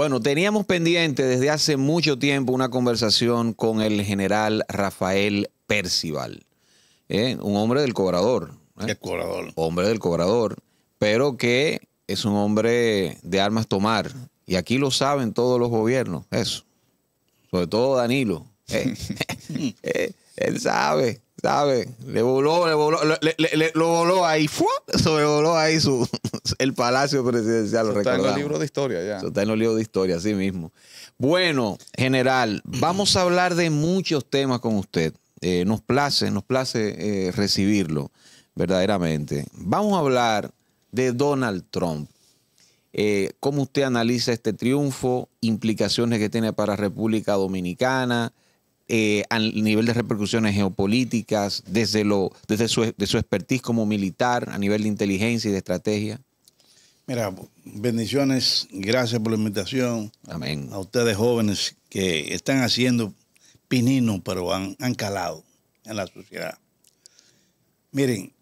Bueno, teníamos pendiente desde hace mucho tiempo una conversación con el general Rafael Percival, ¿eh? un hombre del cobrador. ¿eh? cobrador. Hombre del cobrador, pero que es un hombre de armas tomar. Y aquí lo saben todos los gobiernos, eso. Sobre todo Danilo. ¿eh? ¿Eh? Él sabe, sabe. Le voló, le voló, le, le, lo voló ahí, ¡fua! voló ahí el palacio presidencial. Eso está en los libros de historia ya. está en los libros de historia, sí mismo. Bueno, general, vamos a hablar de muchos temas con usted. Eh, nos place, nos place eh, recibirlo, verdaderamente. Vamos a hablar de Donald Trump. Eh, ¿Cómo usted analiza este triunfo? Implicaciones que tiene para República Dominicana, eh, al nivel de repercusiones geopolíticas, desde, lo, desde su, expertise como militar, a nivel de inteligencia y de estrategia? Mira, bendiciones, gracias por la invitación. Amén. A ustedes jóvenes que están haciendo pinino, pero han, han calado en la sociedad. Miren,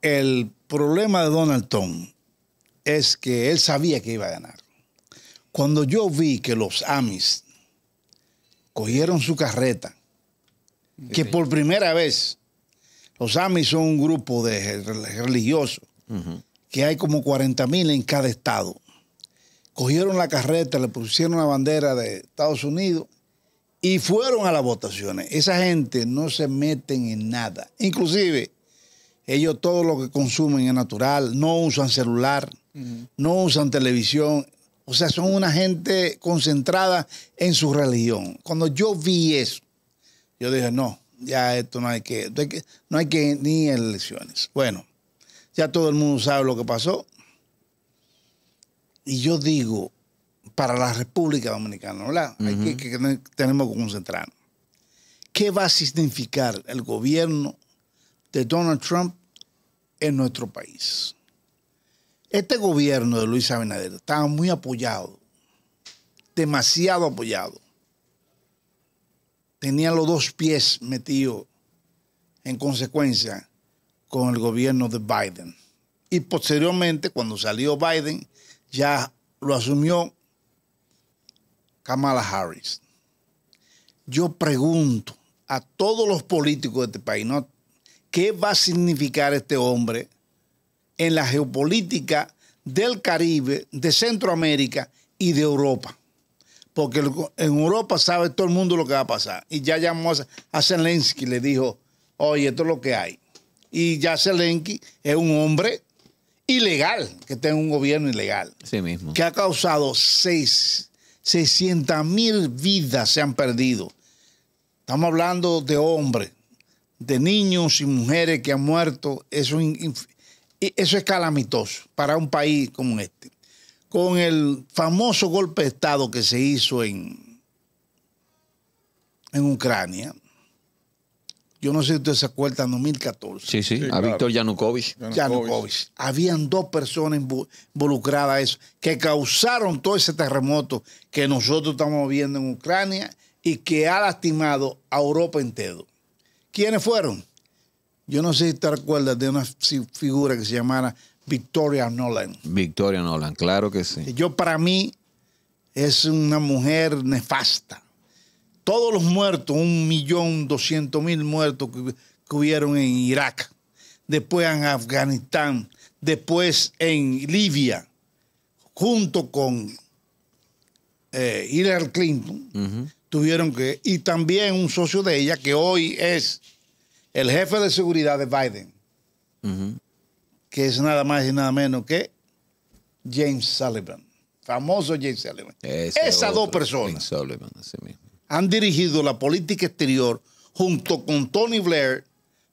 el problema de Donald Trump es que él sabía que iba a ganar. Cuando yo vi que los Amis cogieron su carreta, que por primera vez, los Amis son un grupo de religiosos, que hay como 40 mil en cada estado. Cogieron la carreta, le pusieron la bandera de Estados Unidos y fueron a las votaciones. Esa gente no se meten en nada. Inclusive, ellos todo lo que consumen es natural, no usan celular, no usan televisión. O sea, son una gente concentrada en su religión. Cuando yo vi eso, yo dije, no, ya esto no hay que, no hay que ni en elecciones. Bueno, ya todo el mundo sabe lo que pasó. Y yo digo, para la República Dominicana, ¿verdad? hay que, que, tenemos que concentrarnos. ¿Qué va a significar el gobierno de Donald Trump en nuestro país? Este gobierno de Luis Abinader estaba muy apoyado, demasiado apoyado. Tenía los dos pies metidos en consecuencia con el gobierno de Biden. Y posteriormente, cuando salió Biden, ya lo asumió Kamala Harris. Yo pregunto a todos los políticos de este país, ¿qué va a significar este hombre en la geopolítica del Caribe, de Centroamérica y de Europa. Porque en Europa sabe todo el mundo lo que va a pasar. Y ya llamó a Zelensky, le dijo, oye, esto es lo que hay. Y ya Zelensky es un hombre ilegal, que tiene un gobierno ilegal. Sí mismo. Que ha causado seis, 600 mil vidas se han perdido. Estamos hablando de hombres, de niños y mujeres que han muerto. Eso es y eso es calamitoso para un país como este. Con el famoso golpe de Estado que se hizo en, en Ucrania, yo no sé si usted se en 2014. Sí, sí, a Víctor Yanukovych. Habían dos personas involucradas a eso, que causaron todo ese terremoto que nosotros estamos viendo en Ucrania y que ha lastimado a Europa entero. ¿Quiénes fueron? Yo no sé si te recuerdas de una figura que se llamara Victoria Nolan. Victoria Nolan, claro que sí. Yo para mí es una mujer nefasta. Todos los muertos, un millón doscientos mil muertos que, hubieron en Irak, después en Afganistán, después en Libia, junto con eh, Hillary Clinton, tuvieron que, y también un socio de ella que hoy es el jefe de seguridad de Biden, que es nada más y nada menos que James Sullivan, famoso James Sullivan. Esas dos personas han dirigido la política exterior junto con Tony Blair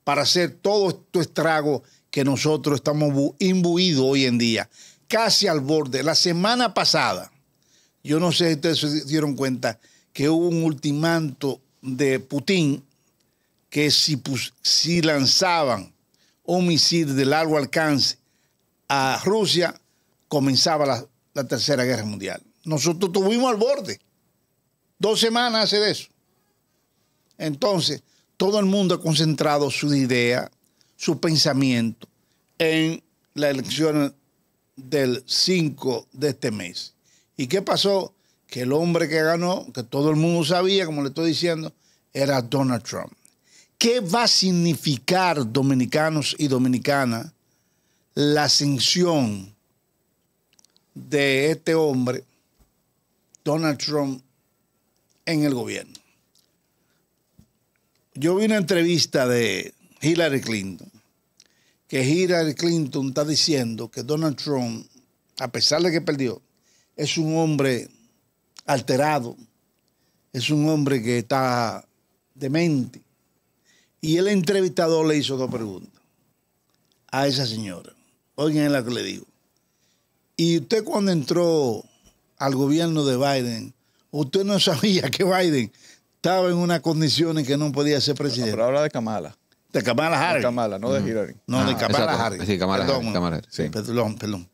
para hacer todo este estrago que nosotros estamos imbuidos hoy en día, casi al borde. La semana pasada, yo no sé si ustedes se dieron cuenta que hubo un ultimanto de Putin que si, lanzaban un misil de largo alcance a Rusia, comenzaba la, la Tercera Guerra Mundial. Nosotros estuvimos al borde. Dos semanas hace de eso. Entonces, todo el mundo ha concentrado su idea, su pensamiento en la elección del 5 de este mes. ¿Y qué pasó? Que el hombre que ganó, que todo el mundo sabía, como le estoy diciendo, era Donald Trump. ¿Qué va a significar, dominicanos y dominicanas, la ascensión de este hombre, Donald Trump, en el gobierno? Yo vi una entrevista de Hillary Clinton, que Hillary Clinton está diciendo que Donald Trump, a pesar de que perdió, es un hombre alterado, es un hombre que está demente y el entrevistador le hizo dos preguntas a esa señora. Oigan la que le digo. Y usted cuando entró al gobierno de Biden, usted no sabía que Biden estaba en unas condiciones que no podía ser presidente. pero habla de Kamala. De Kamala Harris. De Kamala, no de Hillary. No, de ah, Kamala Harris. Sí, Kamala perdón, Kamala Perdón, perdón.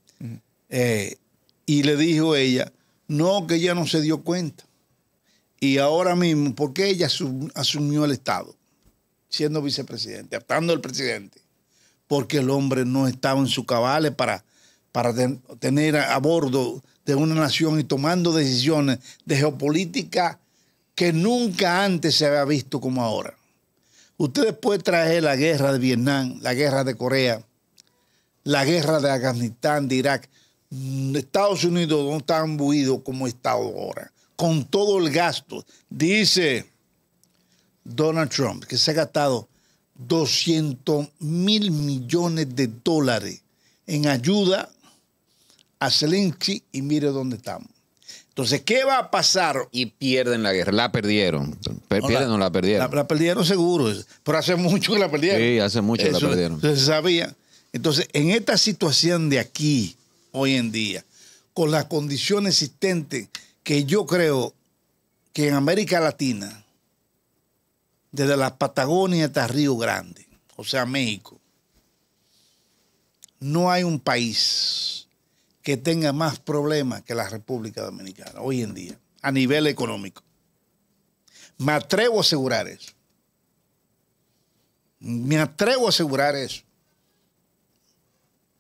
Eh, y le dijo ella, no, que ella no se dio cuenta. Y ahora mismo, ¿por qué ella asumió el Estado? siendo vicepresidente, aptando el presidente, porque el hombre no estaba en su cabales para, para tener a, bordo de una nación y tomando decisiones de geopolítica que nunca antes se había visto como ahora. Ustedes pueden traer la guerra de Vietnam, la guerra de Corea, la guerra de Afganistán, de Irak. Mm, Estados Unidos no está buidos como está ahora, con todo el gasto. Dice Donald Trump, que se ha gastado 200 mil millones de dólares en ayuda a Zelensky y mire dónde estamos. Entonces, ¿qué va a pasar? Y pierden la guerra, la perdieron. pierden la, o la perdieron. La, perdieron seguro, pero hace mucho que la perdieron. Sí, hace mucho que la perdieron. Se sabía. Entonces, en esta situación de aquí, hoy en día, con la condición existentes, que yo creo que en América Latina desde la Patagonia hasta Río Grande, o sea, México. No hay un país que tenga más problemas que la República Dominicana hoy en día, a nivel económico. Me atrevo a asegurar eso. Me atrevo a asegurar eso.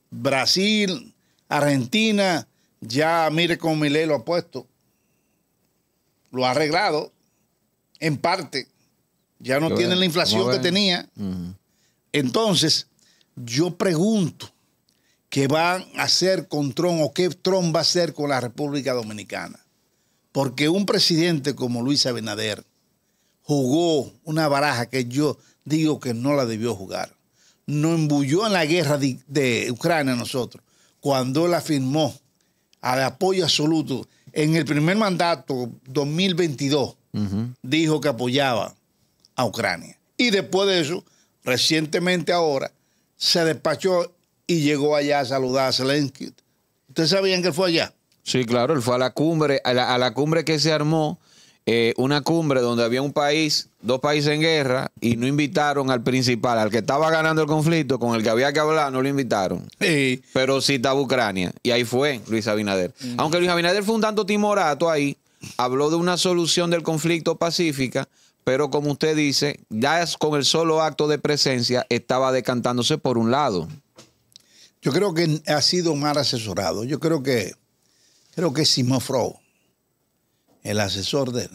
Brasil, Argentina, ya mire cómo Milé lo ha puesto, lo ha arreglado, en parte ya no tienen la inflación que tenía. Entonces, yo pregunto, ¿qué van a hacer con Trump o qué Trump va a hacer con la República Dominicana? Porque un presidente como Luis Abinader jugó una baraja que yo digo que no la debió jugar. No embulló en la guerra de, Ucrania a nosotros cuando él afirmó al apoyo absoluto en el primer mandato 2022 dijo que apoyaba Ucrania. Y después de eso, recientemente ahora, se despachó y llegó allá a saludar a Zelensky. ¿Ustedes sabían que él fue allá? Sí, claro, él fue a la cumbre, a la, cumbre que se armó, eh, una cumbre donde había un país, dos países en guerra, y no invitaron al principal, al que estaba ganando el conflicto, con el que había que hablar, no lo invitaron. Sí. Pero sí estaba Ucrania, y ahí fue Luis Abinader. Aunque Luis Abinader fue un tanto timorato ahí, habló de una solución del conflicto pacífica, pero como usted dice, ya con el solo acto de presencia estaba decantándose por un lado. Yo creo que ha sido mal asesorado. Yo creo que creo que el asesor de él,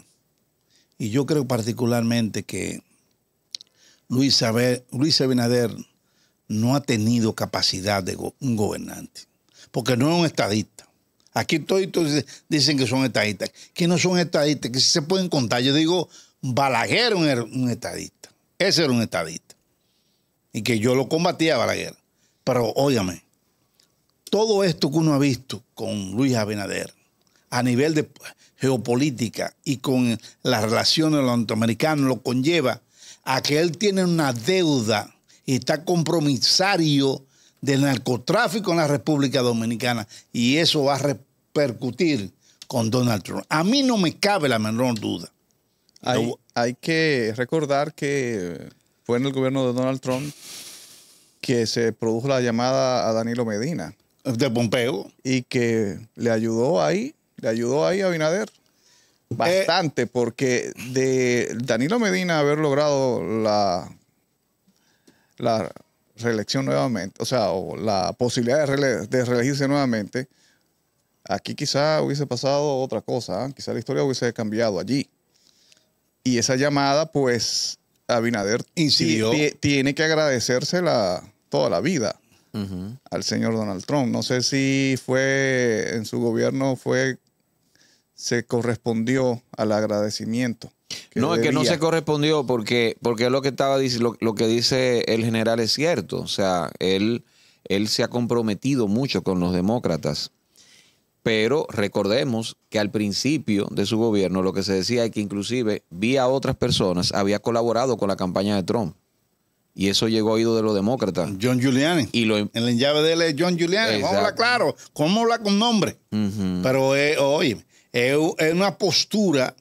y yo creo particularmente que Luis, Abinader no ha tenido capacidad de un gobernante, porque no es un estadista. Aquí todos dicen que son estadistas, que no son estadistas, que se pueden contar. Yo digo, Balaguer era un estadista. Ese era un estadista. Y que yo lo combatía a Balaguer. Pero óyame, todo esto que uno ha visto con Luis Abinader a nivel de geopolítica y con las relaciones norteamericanos lo conlleva a que él tiene una deuda y está compromisario del narcotráfico en la República Dominicana y eso va a repercutir con Donald Trump. A mí no me cabe la menor duda. Hay, que recordar que fue en el gobierno de Donald Trump que se produjo la llamada a Danilo Medina. De Pompeo. Y que le ayudó ahí, le ayudó ahí a Binader. Bastante, eh. porque de Danilo Medina haber logrado la, reelección nuevamente, o sea, la posibilidad de, reelegirse nuevamente, aquí quizá hubiese pasado otra cosa, ¿ah? quizá la historia hubiese cambiado allí. Y esa llamada, pues, Abinader tiene que agradecérsela toda la vida al señor Donald Trump. No sé si fue en su gobierno, fue se correspondió al agradecimiento. No, es que no se correspondió porque, porque lo que estaba lo que dice el general es cierto. O sea, él, él se ha comprometido mucho con los demócratas pero recordemos que al principio de su gobierno lo que se decía es que inclusive vía otras personas había colaborado con la campaña de Trump. Y eso llegó a oído de los demócratas. John Giuliani. Y en la llave de él es John Giuliani. Vamos a hablar claro, ¿cómo hablar con nombre? Pero, eh, oye, es una postura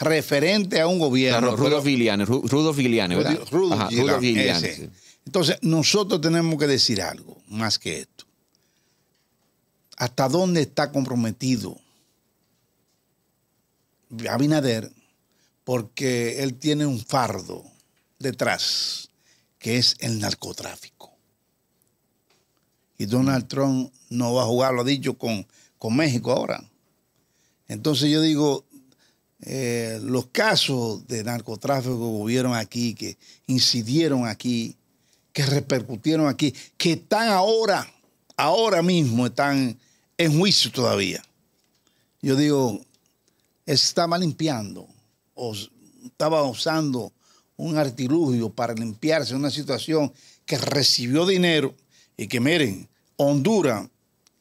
referente a un gobierno. Claro, Rudolf Giuliani, Rudolf Giuliani, ¿verdad? Rudolf Giuliani. Entonces, nosotros tenemos que decir algo más que esto hasta dónde está comprometido Abinader, porque él tiene un fardo detrás, que es el narcotráfico. Y Donald mm. Trump no va a jugar, lo ha dicho, con, con México ahora. Entonces yo digo, eh, los casos de narcotráfico que hubieron aquí, que incidieron aquí, que repercutieron aquí, que están ahora, ahora mismo están en juicio todavía. Yo digo, estaba limpiando estaba usando un artilugio para limpiarse una situación que recibió dinero y que miren, Honduras,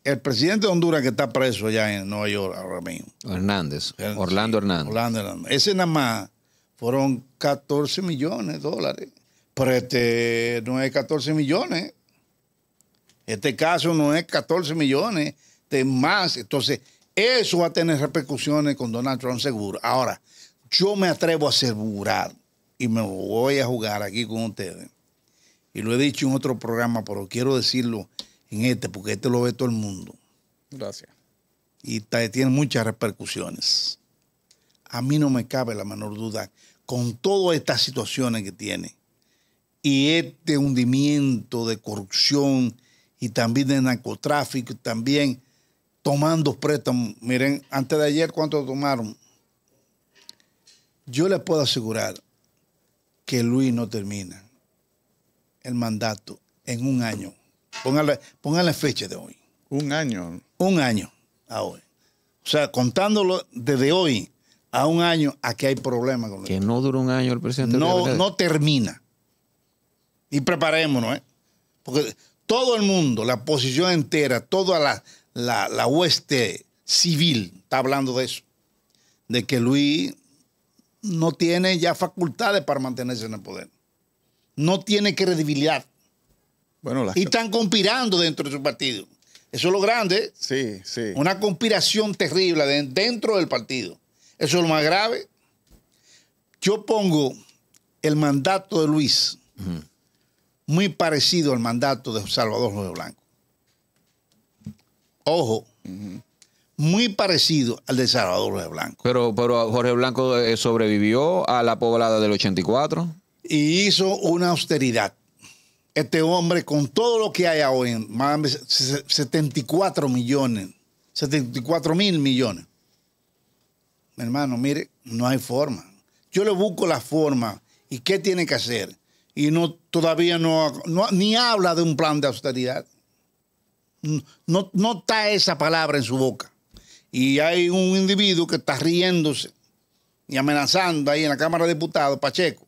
el presidente de Honduras que está preso allá en Nueva York ahora mismo. Hernández, Orlando Hernández. Orlando Hernández. Ese nada más fueron 14 millones de dólares. Pero este no es 14 millones. Este caso no es 14 millones, entonces, eso va a tener repercusiones con Donald Trump seguro. Ahora, yo me atrevo a asegurar, y me voy a jugar aquí con ustedes, y lo he dicho en otro programa, pero quiero decirlo en este, porque este lo ve todo el mundo. Gracias. Y tiene muchas repercusiones. A mí no me cabe la menor duda con todas estas situaciones que tiene y este hundimiento de corrupción y también de narcotráfico, también tomando préstamos. Miren, antes de ayer, ¿cuánto tomaron? Yo les puedo asegurar que Luis no termina el mandato en un año. Pónganle, la fecha de hoy. Un año. Un año a hoy. O sea, contándolo desde hoy a un año, aquí hay problemas con Que no dura un año el presidente. No, no termina. Y preparémonos, ¿eh? Porque todo el mundo, la posición entera, toda la la, la hueste civil está hablando de eso, de que Luis no tiene ya facultades para mantenerse en el poder, no tiene credibilidad. Bueno, Y están conspirando dentro de su partido. Eso es lo grande. Sí, sí. Una conspiración terrible dentro del partido. Eso es lo más grave. Yo pongo el mandato de Luis muy parecido al mandato de Salvador José Blanco ojo, muy parecido al de Salvador Jorge Blanco. Pero, pero Jorge Blanco eh, sobrevivió a la poblada del 84. Y hizo una austeridad. Este hombre, con todo lo que hay hoy, más 74 millones, 74 mil millones. hermano, mire, no hay forma. Yo le busco la forma y qué tiene que hacer. Y no todavía no ni habla de un plan de austeridad no, está esa palabra en su boca. Y hay un individuo que está riéndose y amenazando ahí en la Cámara de Diputados, Pacheco,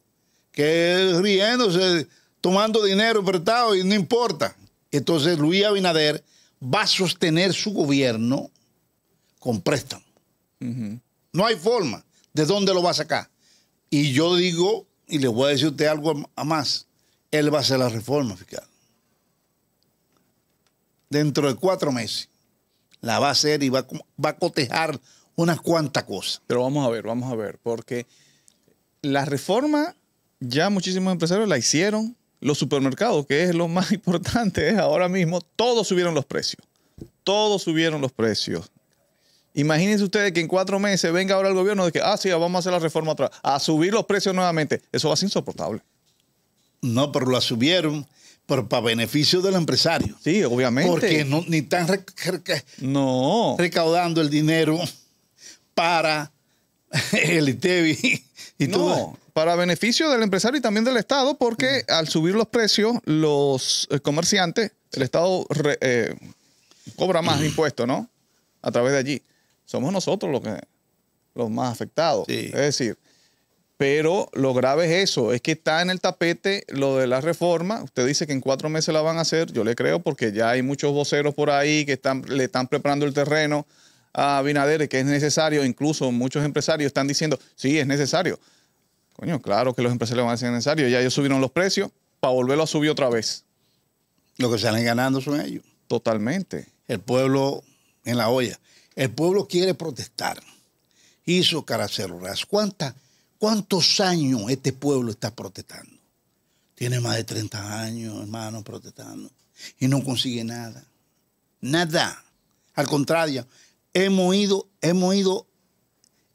que es riéndose, tomando dinero prestado y no importa. Entonces Luis Abinader va a sostener su gobierno con préstamo. No hay forma de dónde lo va a sacar. Y yo digo, y le voy a decir a usted algo a más, él va a hacer la reforma fiscal dentro de cuatro meses. La va a hacer y va, a cotejar unas cuantas cosas. Pero vamos a ver, vamos a ver, porque la reforma ya muchísimos empresarios la hicieron. Los supermercados, que es lo más importante, es ahora mismo todos subieron los precios. Todos subieron los precios. Imagínense ustedes que en cuatro meses venga ahora el gobierno de que, ah, sí, vamos a hacer la reforma otra a subir los precios nuevamente. Eso va a ser insoportable. No, pero la subieron pero para beneficio del empresario. Sí, obviamente. Porque no, ni están no. recaudando el dinero para el ITEBI y no, Para beneficio del empresario y también del Estado, porque al subir los precios, los eh, comerciantes, el Estado eh, cobra más impuestos, ¿no? A través de allí. Somos nosotros los que los más afectados. Es decir, pero lo grave es eso, es que está en el tapete lo de la reforma. Usted dice que en cuatro meses la van a hacer, yo le creo, porque ya hay muchos voceros por ahí que le están preparando el terreno a Binader, que es necesario. Incluso muchos empresarios están diciendo, sí, es necesario. Coño, claro que los empresarios van a ser necesario. Ya ellos subieron los precios para volverlo a subir otra vez. Lo que salen ganando son ellos. Totalmente. El pueblo en la olla. El pueblo quiere protestar. Hizo Caracélulas. ¿Cuántas? ¿Cuántos años este pueblo está protestando? Tiene más de 30 años, hermano, protestando. Y no consigue nada. Nada. Al contrario, hemos ido, hemos ido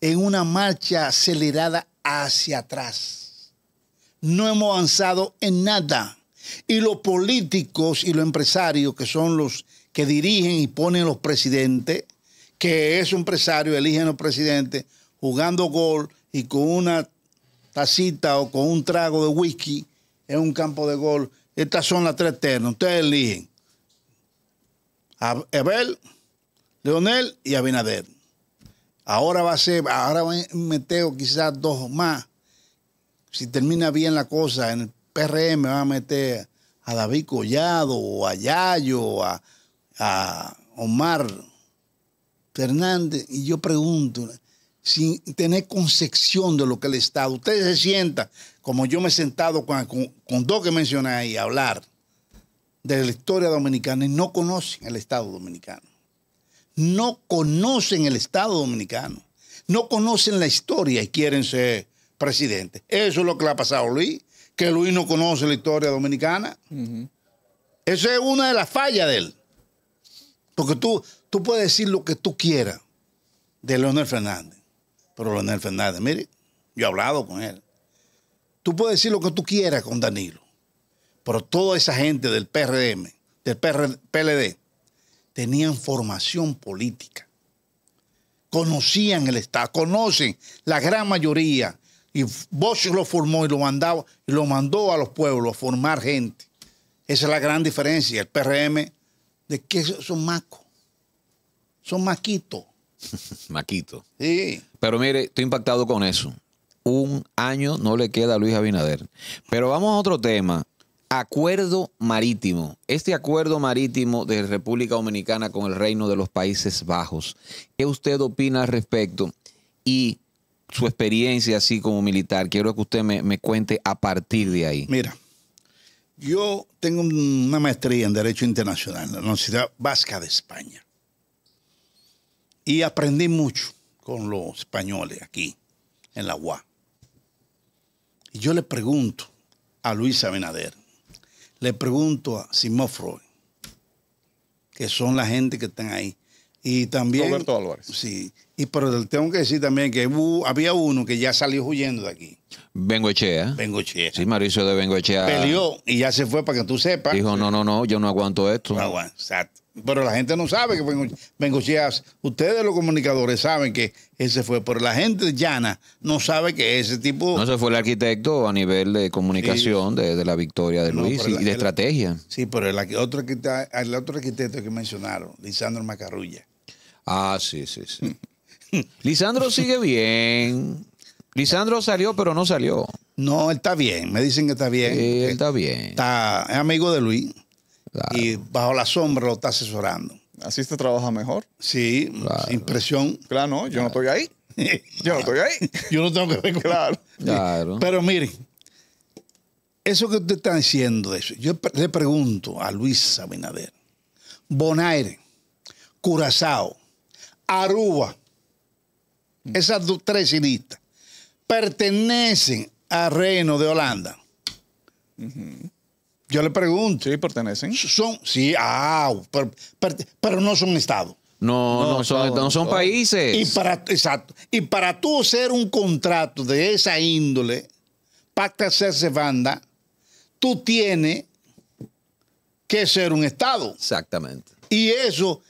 en una marcha acelerada hacia atrás. No hemos avanzado en nada. Y los políticos y los empresarios, que son los que dirigen y ponen los presidentes, que es un empresario, eligen los presidentes, jugando gol, y con una tacita o con un trago de whisky en un campo de gol. Estas son las tres ternas. Ustedes eligen. A Ebel, Leonel y Abinader. Ahora va a ser, ahora a meteo quizás dos más. Si termina bien la cosa, en el PRM va a meter a David Collado, o a Yayo, a Omar Fernández. Y yo pregunto, sin tener concepción de lo que el Estado. Usted se sienta, como yo me he sentado con, con, dos que mencioné ahí, a hablar de la historia dominicana y no conocen el Estado dominicano. No conocen el Estado dominicano. No conocen la historia y quieren ser presidente. Eso es lo que le ha pasado a Luis, que Luis no conoce la historia dominicana. Esa es una de las fallas de él. Porque tú, tú puedes decir lo que tú quieras de Leonel Fernández. Pero Leonel Fernández, mire, yo he hablado con él. Tú puedes decir lo que tú quieras con Danilo, pero toda esa gente del PRM, del PLD, tenían formación política. Conocían el Estado, conocen la gran mayoría. Y Bosch lo formó y lo, mandaba, y lo mandó a los pueblos a formar gente. Esa es la gran diferencia. El PRM, de que son macos, son maquitos. Maquito. Sí. Pero mire, estoy impactado con eso. Un año no le queda a Luis Abinader. Pero vamos a otro tema. Acuerdo marítimo. Este acuerdo marítimo de República Dominicana con el Reino de los Países Bajos. ¿Qué usted opina al respecto? Y su experiencia así como militar. Quiero que usted me, me cuente a partir de ahí. Mira, yo tengo una maestría en Derecho Internacional en la Universidad Vasca de España. Y aprendí mucho con los españoles aquí, en la UA. Y yo le pregunto a Luis Abinader, le pregunto a Simón Freud, que son la gente que están ahí. Y también. Roberto Álvarez. Sí. Y pero tengo que decir también que había uno que ya salió huyendo de aquí. Bengochea. Bengochea. Sí, Mauricio de Echea. Peleó y ya se fue para que tú sepas. Dijo, no, no, no, yo no aguanto esto. No aguanto, exacto. Pero la gente no sabe que Bengochias. ustedes los comunicadores saben que ese fue, pero la gente llana no sabe que ese tipo... No, se fue el arquitecto a nivel de comunicación de, la victoria de Luis y, de estrategia. Sí, pero el otro, el otro arquitecto que mencionaron, Lisandro Macarrulla. Ah, sí, sí, sí. Lisandro sigue bien. Lisandro salió, pero no salió. No, él está bien. Me dicen que está bien. Sí, él está bien. Está, es amigo de Luis. Y bajo la sombra lo está asesorando. Así se trabaja mejor. Sí, impresión Claro, no, yo no estoy ahí. Yo no estoy ahí. Yo no tengo que ver Claro. Pero mire eso que usted está diciendo, eso, yo le pregunto a Luis Abinader, Bonaire, Curazao, Aruba, mm. esas tres cinistas, pertenecen al reino de Holanda. Yo le pregunto. Sí, pertenecen. Son, sí, ah, pero, no son estados No, no, son, países. Y para, exacto. Y para tú hacer un contrato de esa índole, pacta hacerse banda, tú tienes que ser un Estado. Exactamente. Y eso,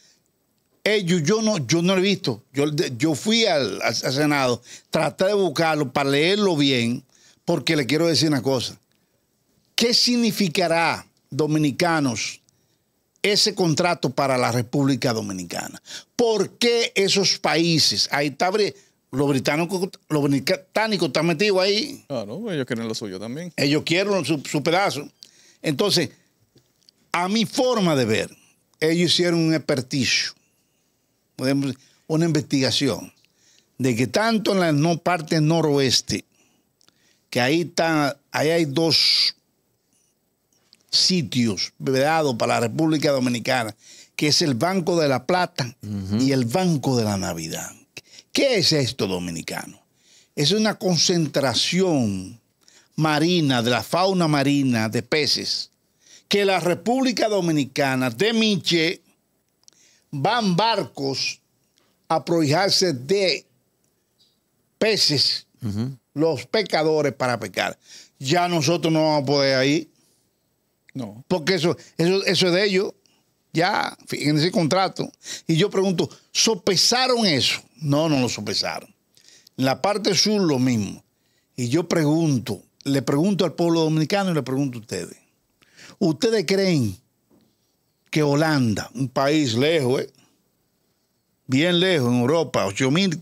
ellos, eh, yo no, yo no lo he visto. Yo, yo fui al, al Senado, traté de buscarlo para leerlo bien, porque le quiero decir una cosa. ¿Qué significará, dominicanos, ese contrato para la República Dominicana? ¿Por qué esos países? Ahí está los británicos, los británico están metidos ahí. Claro, ellos quieren lo suyo también. Ellos quieren su, pedazo. Entonces, a mi forma de ver, ellos hicieron un experticio, una investigación, de que tanto en la parte noroeste, que ahí, está, ahí hay dos sitios, para la República Dominicana, que es el Banco de la Plata y el Banco de la Navidad. ¿Qué es esto, dominicano? Es una concentración marina, de la fauna marina, de peces, que la República Dominicana de Miche van barcos a prohijarse de peces, los pecadores para pecar. Ya nosotros no vamos a poder ir no. Porque eso, eso, es de ellos. Ya, en ese contrato. Y yo pregunto, ¿sopesaron eso? No, no lo sopesaron. En la parte sur lo mismo. Y yo pregunto, le pregunto al pueblo dominicano y le pregunto a ustedes. ¿Ustedes creen que Holanda, un país lejos, eh, bien lejos en Europa, 8 8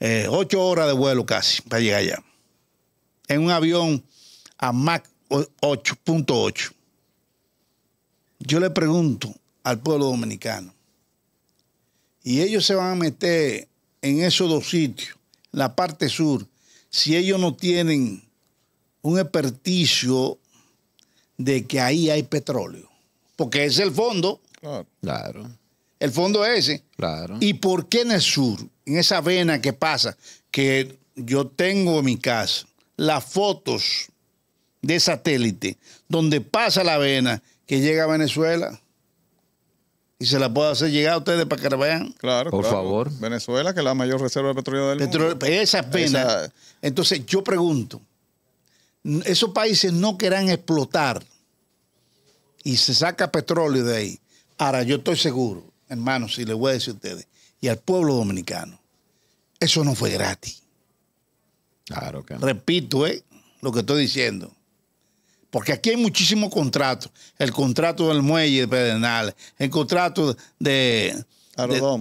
eh, horas de vuelo casi para llegar allá, en un avión a Mach 8.8? Yo le pregunto al pueblo dominicano, y ellos se van a meter en esos dos sitios, la parte sur, si ellos no tienen un experticio de que ahí hay petróleo, porque es el fondo. Claro. El fondo ese. Claro. ¿Y por qué en el sur, en esa vena que pasa, que yo tengo en mi casa las fotos de satélite donde pasa la vena que llega a Venezuela y se la puedo hacer llegar a ustedes para que la vean. Claro, por favor. Venezuela, que es la mayor reserva de petróleo del mundo. Pues, esa pena. Entonces, yo pregunto, esos países no querrán explotar y se saca petróleo de ahí. Ahora, yo estoy seguro, hermanos, y les voy a decir a ustedes, y al pueblo dominicano, eso no fue gratis. Claro que Repito, eh, lo que estoy diciendo. Porque aquí hay muchísimos contratos. El contrato del muelle de Pedernales, el contrato de,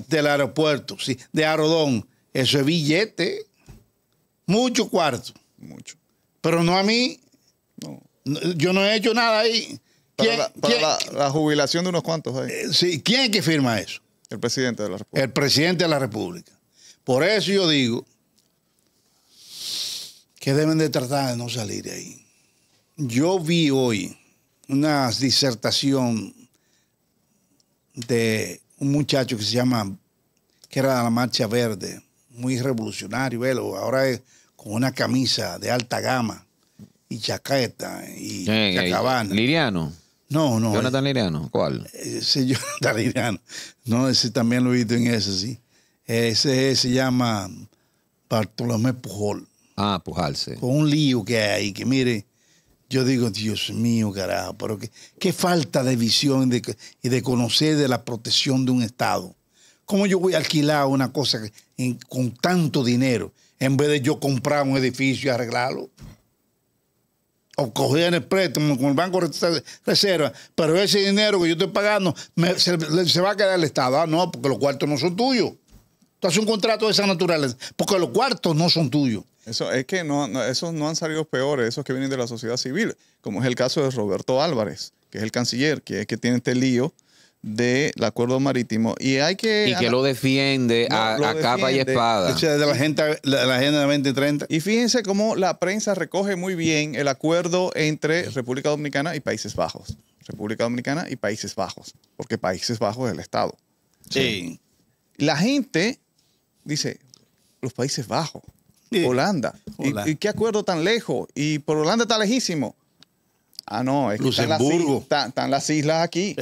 del aeropuerto, sí, de Arodón. Eso es billete. Mucho cuarto. Mucho. Pero no a mí. No. Yo no he hecho nada ahí. para, la, jubilación de unos cuantos ahí. Eh, ¿quién es que firma eso? El presidente de la República. El presidente de la República. Por eso yo digo que deben de tratar de no salir de ahí. Yo vi hoy una disertación de un muchacho que se llama, que era de la Marcha Verde, muy revolucionario, velo, ahora es con una camisa de alta gama y chaqueta y eh, eh Liriano. No, no. Jonathan eh, Liriano, ¿cuál? Eh, ese Jonathan Liriano. No, ese también lo he visto en ese, sí. Ese se llama Bartolomé Pujol. Ah, Pujol, sí. Con un lío que hay, que mire, yo digo, Dios mío, carajo, pero qué, falta de visión y de conocer de la protección de un Estado. ¿Cómo yo voy a alquilar una cosa con tanto dinero en vez de yo comprar un edificio y arreglarlo? O coger en el préstamo con el Banco de Reserva, pero ese dinero que yo estoy pagando se, va a quedar el Estado. Ah, no, porque los cuartos no son tuyos. Tú haces un contrato de esa naturaleza, porque los cuartos no son tuyos es que no, esos no han salido peores, esos que vienen de la sociedad civil, como es el caso de Roberto Álvarez, que es el canciller, que es que tiene este lío del acuerdo marítimo y hay que y que lo defiende a, capa y espada de la agenda la, agenda 2030 y fíjense cómo la prensa recoge muy bien el acuerdo entre República Dominicana y Países Bajos República Dominicana y Países Bajos porque Países Bajos es el estado sí. la gente dice los Países Bajos Holanda. ¿Y, qué acuerdo tan lejos? Y por Holanda está lejísimo. Ah, no, es que están las, islas aquí.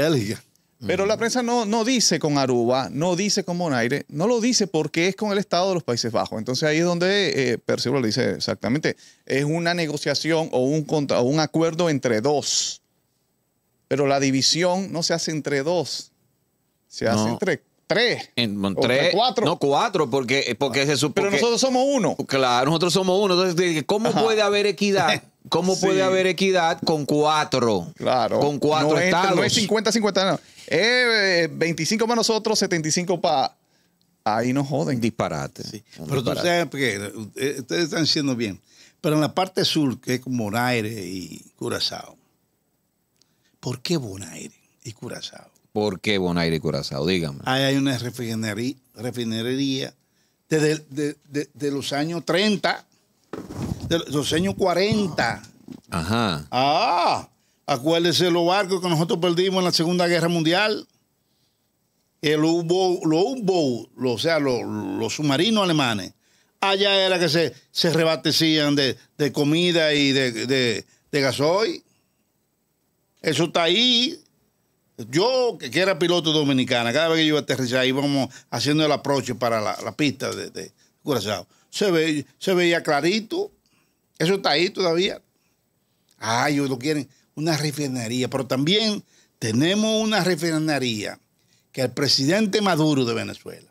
Pero la mm. prensa no, no dice con Aruba, no dice con Bonaire, no lo dice porque es con el Estado de los Países Bajos. Entonces ahí es donde eh, dice exactamente. Es una negociación o un, un acuerdo entre dos. Pero la división no se hace entre dos, se hace entre tres. En, cuatro. No, cuatro, porque, eh, porque se supone. Pero nosotros somos uno. Claro, nosotros somos uno. Entonces, ¿cómo puede haber equidad? ¿Cómo puede haber equidad con cuatro? Claro. Con cuatro estados. no es 50, 50, no. 25 para eh, nosotros, 75 para. Ahí nos joden. Disparate. Pero tú sabes, que eh, ustedes están siendo bien. Pero en la parte sur, que es Bonaire y Curazao, ¿por qué Bonaire y Curazao? ¿Por qué Bonaire y Curazao? Dígame. Ahí hay una refinería, desde de, los años 30, de los años 40. Ajá. Ah, es los barcos que nosotros perdimos en la Segunda Guerra Mundial. El U-Boat, los u o sea, los, submarinos alemanes. Allá era que se, se rebatecían de, comida y de, de gasoil. Eso está ahí yo, que era piloto dominicana, cada vez que yo iba a aterrizar, íbamos haciendo el aproche para la, pista de, Curazao. Se, ve, se veía clarito. Eso está ahí todavía. Ah, ellos lo quieren. Una refinería. Pero también tenemos una refinería que el presidente Maduro de Venezuela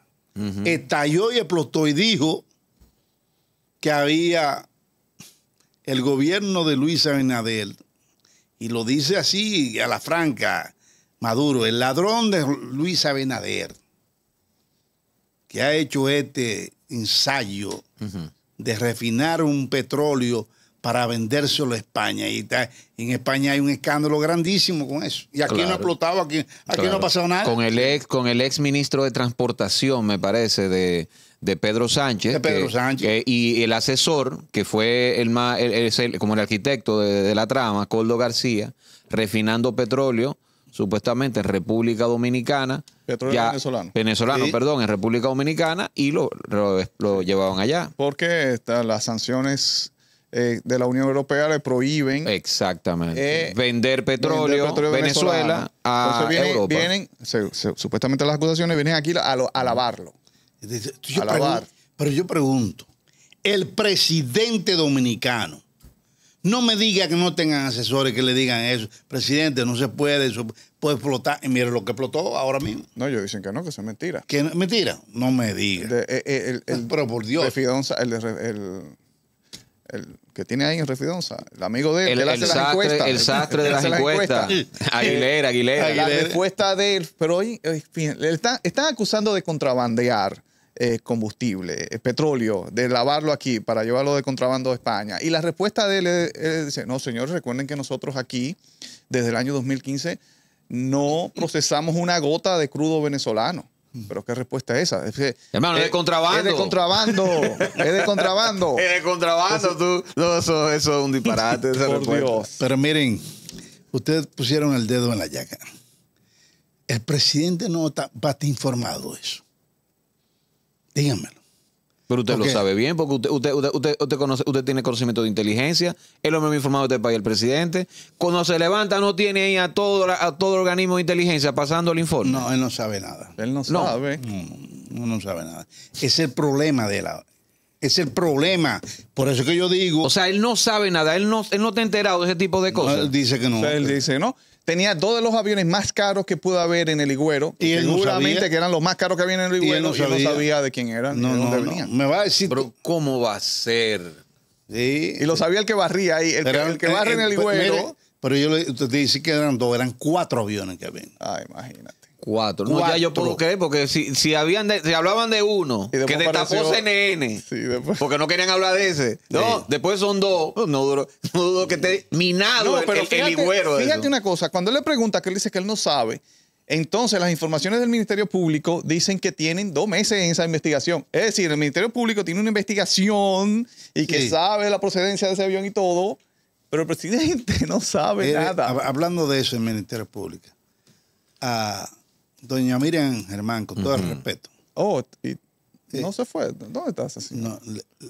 estalló y explotó y dijo que había el gobierno de Luis Abinader. Y lo dice así a la franca Maduro, el ladrón de Luis Abinader, que ha hecho este ensayo de refinar un petróleo para vendérselo a España. Y está, en España hay un escándalo grandísimo con eso. Y aquí no ha explotado, aquí, no ha pasado nada. Con el ex, con el ex ministro de Transportación, me parece, de, Pedro Sánchez. De Pedro Sánchez. y el asesor, que fue el más, el, como el arquitecto de la trama, Coldo García, refinando petróleo supuestamente en República Dominicana. Petróleo venezolano. Venezolano, perdón, en República Dominicana y lo, lo, llevaban allá. Porque las sanciones eh, de la Unión Europea le prohíben. Exactamente. Eh, vender petróleo, a Venezuela a Europa. supuestamente las acusaciones vienen aquí a, alabarlo. Pero yo pregunto, el presidente dominicano no me diga que no tengan asesores que le digan eso. Presidente, no se puede. Eso, puede explotar. Y mire lo que explotó ahora mismo. No, ellos dicen que no, que es mentira. ¿Que ¿Mentira? No me diga eh, eh, Pero por Dios. De el, el, el que tiene ahí en Refidonza, el amigo de él, el, hace sastre, El sastre de las encuestas. Aguilera, Aguilera. Aguilera. La respuesta de él, pero hoy, están, acusando de contrabandear eh, combustible, petróleo, de lavarlo aquí para llevarlo de contrabando a España. Y la respuesta de él, es: dice, no, señores, recuerden que nosotros aquí, desde el año 2015, no procesamos una gota de crudo venezolano. Pero qué respuesta es esa. Hermano, es de contrabando. Es de contrabando. es de contrabando. es de contrabando, tú. No, eso, es un disparate. Por Dios. Pero miren, ustedes pusieron el dedo en la llaga. El presidente no está, va informado de eso. Díganmelo. Pero usted lo sabe bien, porque usted, usted, usted, usted, conoce, usted tiene conocimiento de inteligencia, es lo mismo informado de este país, el presidente. Cuando se levanta no tiene ahí a todo, a todo organismo de inteligencia pasando el informe. No, él no sabe nada. Él no sabe. No, mm, no, no sabe nada. Es el problema de la es el problema. Por eso que yo digo. O sea, él no sabe nada. Él no, él no está enterado de ese tipo de cosas. él dice que no. él dice no. Tenía dos de los aviones más caros que pudo haber en el Higüero. Y seguramente que eran los más caros que había en el Higüero. Y no, sabía. de quién eran. No, no, no. Me va a decir. Pero, ¿cómo va a ser? Sí. Y lo sabía el que barría ahí. El, que, eh, barre en eh, el pues, Higüero. Pero yo le, dije que eran dos, eran cuatro aviones que habían. Ah, imagínate. Cuatro. No, ya yo puedo creer, porque si, habían de, hablaban de uno que te CNN, porque no querían hablar de ese. No, después son dos. No dudo, que esté minado pero el, fíjate, Fíjate una cosa, cuando él le pregunta que él dice que él no sabe, entonces las informaciones del Ministerio Público dicen que tienen dos meses en esa investigación. Es decir, el Ministerio Público tiene una investigación y que sabe la procedencia de ese avión y todo, pero el presidente no sabe nada. Hablando de eso, el Ministerio Público. Ah, Doña Miriam Germán, con todo el respeto. Oh, y no se fue. ¿Dónde estás así? No,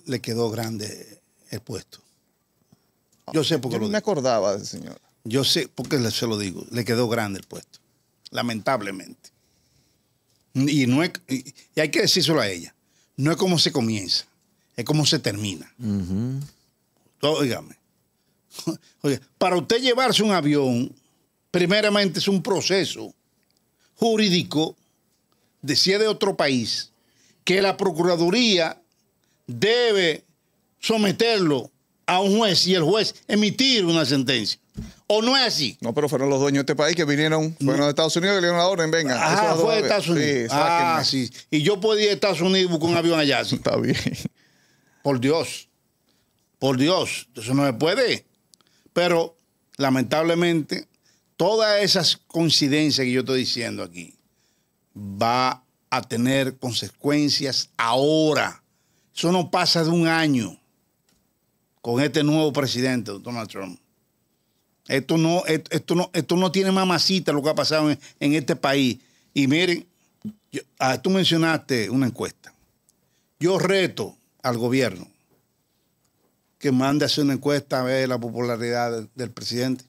le, quedó grande el puesto. Ah, yo sé porque yo no me acordaba de señora. Yo sé porque se lo digo. Le quedó grande el puesto. Lamentablemente. Y, no y, hay que decírselo a ella. No es como se comienza, es como se termina. Oígame. para usted llevarse un avión, primeramente es un proceso jurídico decía de otro país que la Procuraduría debe someterlo a un juez y el juez emitir una sentencia. ¿O no es así? No, pero fueron los dueños de este país que vinieron, fueron de Estados Unidos que le dieron la orden, venga. Ah, fue de Estados Unidos. Ah, sí. Y yo podía ir a Estados Unidos y buscar un avión allá. Está bien. Por Dios. Por Dios. Eso no se puede. Pero, lamentablemente, todas esas coincidencias que yo estoy diciendo aquí va a tener consecuencias ahora. Eso no pasa de un año con este nuevo presidente, Donald Trump. Esto no, esto, no, tiene mamacita lo que ha pasado en, este país. Y miren, ah, tú mencionaste una encuesta. Yo reto al gobierno que mande a hacer una encuesta a ver la popularidad del presidente.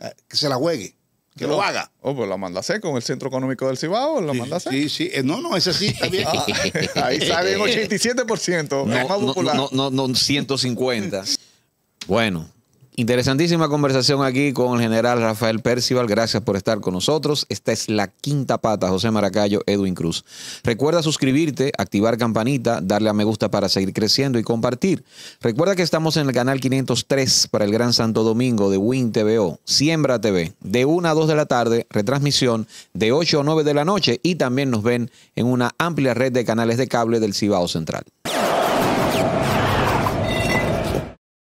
Eh, que se la juegue, que lo haga. Oh, pues la manda a hacer con el Centro Económico del Cibao, la manda a hacer. Sí, sí, eh, no, no, ese sí está bien. Ah, ahí sale 87%, más popular. No, no, no, no, 150. Bueno, Interesantísima conversación aquí con el general Rafael Percival. Gracias por estar con nosotros. Esta es la quinta pata, José Maracayo, Edwin Cruz. Recuerda suscribirte, activar campanita, darle a me gusta para seguir creciendo y compartir. Recuerda que estamos en el canal 503 para el Gran Santo Domingo de Win TVO, Siembra TV, de 1 a 2 de la tarde, retransmisión de 8 a 9 de la noche y también nos ven en una amplia red de canales de cable del Cibao Central.